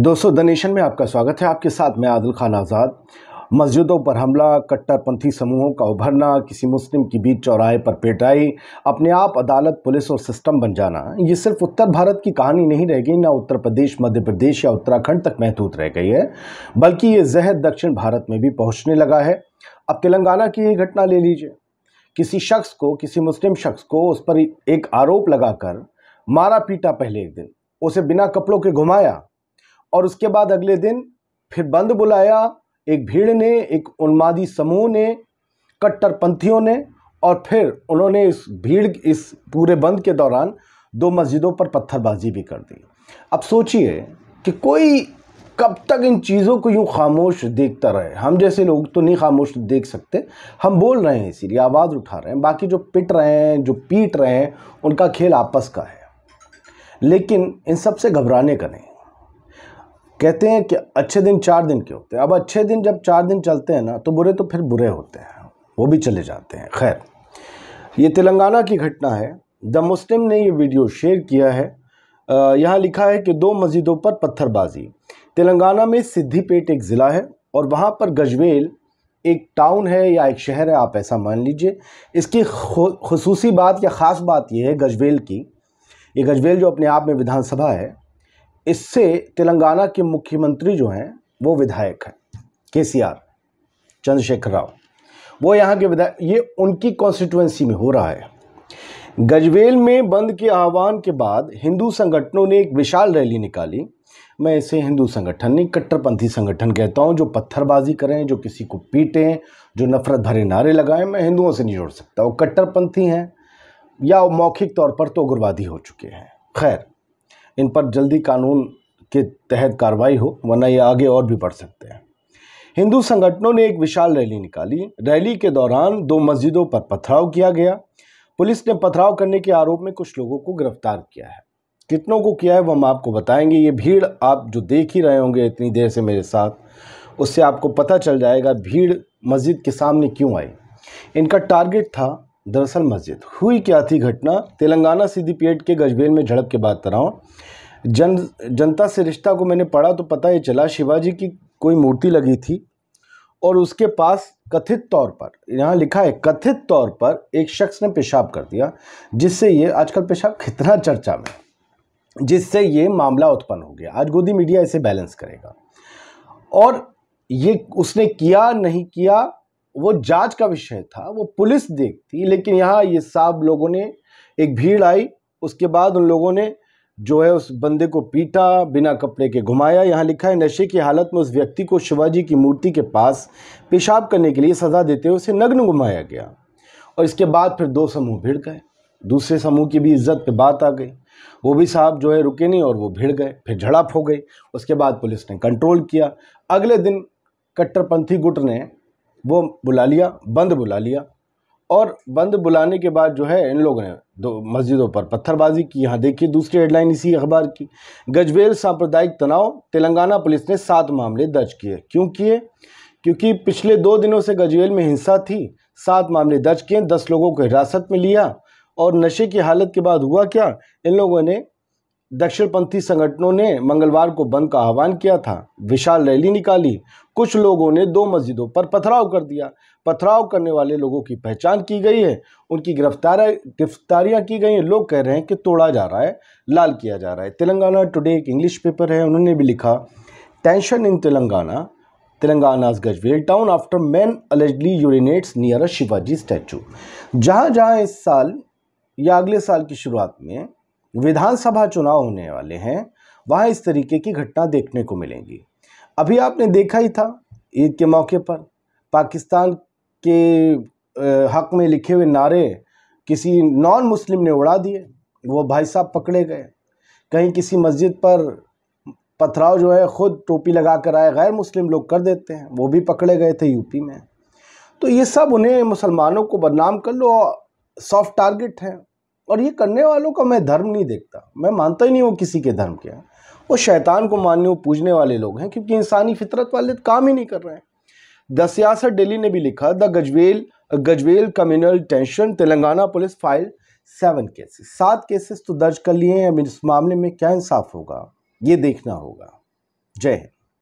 दोस्तों the nation में आपका स्वागत है आपके साथ मैं आदिल खान आज़ाद मस्जिदों पर हमला कट्टरपंथी समूहों का उभरना किसी मुस्लिम की बीच चौराहे पर पेटाई अपने आप अदालत पुलिस और सिस्टम बन जाना ये सिर्फ उत्तर भारत की कहानी नहीं रह गई ना उत्तर प्रदेश मध्य प्रदेश या उत्तराखंड तक महदूद रह गई है बल्कि ये जहर दक्षिण भारत में भी पहुँचने लगा है अब तेलंगाना की ये घटना ले लीजिए किसी शख्स को किसी मुस्लिम शख्स को उस पर एक आरोप लगाकर मारा पीटा पहले एक दिन उसे बिना कपड़ों के घुमाया और उसके बाद अगले दिन फिर बंद बुलाया एक भीड़ ने एक उन्मादी समूह ने कट्टरपंथियों ने और फिर उन्होंने इस भीड़ इस पूरे बंद के दौरान दो मस्जिदों पर पत्थरबाजी भी कर दी अब सोचिए कि कोई कब तक इन चीज़ों को यूँ खामोश देखता रहे हम जैसे लोग तो नहीं खामोश देख सकते हम बोल रहे हैं इसीलिए आवाज़ उठा रहे हैं बाकी जो पिट रहे हैं जो पीट रहे हैं उनका खेल आपस का है लेकिन इन सबसे घबराने का नहीं कहते हैं कि अच्छे दिन चार दिन के होते हैं अब अच्छे दिन जब चार दिन चलते हैं ना तो बुरे तो फिर बुरे होते हैं वो भी चले जाते हैं खैर ये तेलंगाना की घटना है द मुस्लिम ने ये वीडियो शेयर किया है यहाँ लिखा है कि दो मस्जिदों पर पत्थरबाजी तेलंगाना में सिद्धिपेट एक ज़िला है और वहाँ पर गजवेल एक टाउन है या एक शहर है आप ऐसा मान लीजिए इसकी खसूसी बात या ख़ास बात यह है गजवेल की ये गजवेल जो अपने आप में विधानसभा है इससे तेलंगाना के मुख्यमंत्री जो हैं वो विधायक हैं के सी आर चंद्रशेखर राव वो यहाँ के विधायक ये उनकी कॉन्स्टिट्युएंसी में हो रहा है गजवेल में बंद के आह्वान के बाद हिंदू संगठनों ने एक विशाल रैली निकाली मैं इसे हिंदू संगठन नहीं कट्टरपंथी संगठन कहता हूँ जो पत्थरबाजी करें जो किसी को पीटें जो नफरत भरे नारे लगाएं मैं हिंदुओं से नहीं जोड़ सकता वो कट्टरपंथी हैं या मौखिक तौर पर तो उग्रवादी हो चुके हैं खैर इन पर जल्दी कानून के तहत कार्रवाई हो वरना ये आगे और भी बढ़ सकते हैं हिंदू संगठनों ने एक विशाल रैली निकाली रैली के दौरान दो मस्जिदों पर पथराव किया गया पुलिस ने पथराव करने के आरोप में कुछ लोगों को गिरफ्तार किया है कितनों को किया है वो हम आपको बताएंगे ये भीड़ आप जो देख ही रहे होंगे इतनी देर से मेरे साथ उससे आपको पता चल जाएगा भीड़ मस्जिद के सामने क्यों आई इनका टारगेट था दरअसल मस्जिद हुई क्या थी घटना तेलंगाना सीधी पेट के गजबेल में झड़प के बाद तनाव जन जनता से रिश्ता को मैंने पढ़ा तो पता ये चला शिवाजी की कोई मूर्ति लगी थी और उसके पास कथित तौर पर यहाँ लिखा है कथित तौर पर एक शख्स ने पेशाब कर दिया जिससे ये आजकल पेशाब कितना चर्चा में जिससे ये मामला उत्पन्न हो गया आज गोदी मीडिया इसे बैलेंस करेगा और ये उसने किया नहीं किया वो जांच का विषय था वो पुलिस देखती लेकिन यहाँ ये साहब लोगों ने एक भीड़ आई उसके बाद उन लोगों ने जो है उस बंदे को पीटा बिना कपड़े के घुमाया यहाँ लिखा है नशे की हालत में उस व्यक्ति को शिवाजी की मूर्ति के पास पेशाब करने के लिए सज़ा देते हुए उसे नग्न घुमाया गया और इसके बाद फिर दो समूह भिड़ गए दूसरे समूह की भी इज्जत पे बात आ गई वो भी साहब जो है रुके नहीं और वो भिड़ गए फिर झड़प हो गई उसके बाद पुलिस ने कंट्रोल किया अगले दिन कट्टरपंथी गुट ने वो बुला लिया बंद बुला लिया और बंद बुलाने के बाद जो है इन लोगों ने दो मस्जिदों पर पत्थरबाजी की यहाँ देखिए दूसरी हेडलाइन इसी अखबार की गजबेल सांप्रदायिक तनाव तेलंगाना पुलिस ने सात मामले दर्ज किए क्यों किए क्योंकि पिछले दो दिनों से गजवेल में हिंसा थी सात मामले दर्ज किए दस लोगों को हिरासत में लिया और नशे की हालत के बाद हुआ क्या इन लोगों ने दक्षिणपंथी संगठनों ने मंगलवार को बंद का आह्वान किया था विशाल रैली निकाली कुछ लोगों ने दो मस्जिदों पर पथराव कर दिया पथराव करने वाले लोगों की पहचान की गई है उनकी गिरफ्तार गिरफ्तारियां की गई हैं लोग कह रहे हैं कि तोड़ा जा रहा है लाल किया जा रहा है तेलंगाना टुडे एक इंग्लिश पेपर है उन्होंने भी लिखा tension in Telangana Telangana's Gajwel town after man allegedly urinates near a Shivaji statue जहाँ जहाँ इस साल या अगले साल की शुरुआत में विधानसभा चुनाव होने वाले हैं वहाँ इस तरीके की घटना देखने को मिलेंगी अभी आपने देखा ही था ईद के मौके पर पाकिस्तान के हक में लिखे हुए नारे किसी नॉन मुस्लिम ने उड़ा दिए वो भाई साहब पकड़े गए कहीं किसी मस्जिद पर पथराव जो है ख़ुद टोपी लगा कर आए गैर मुस्लिम लोग कर देते हैं वो भी पकड़े गए थे यूपी में तो ये सब उन्हें मुसलमानों को बदनाम कर लो सॉफ्ट टारगेट हैं और ये करने वालों का मैं धर्म नहीं देखता मैं मानता ही नहीं हूँ किसी के धर्म के हैं वो शैतान को मानने और पूजने वाले लोग हैं क्योंकि इंसानी फितरत वाले काम ही नहीं कर रहे हैं द सियासत डेली ने भी लिखा the Gajwel Gajwel communal tension Telangana police file seven cases सात केसेस तो दर्ज कर लिए हैं अब इस मामले में क्या इंसाफ होगा ये देखना होगा जय हिंद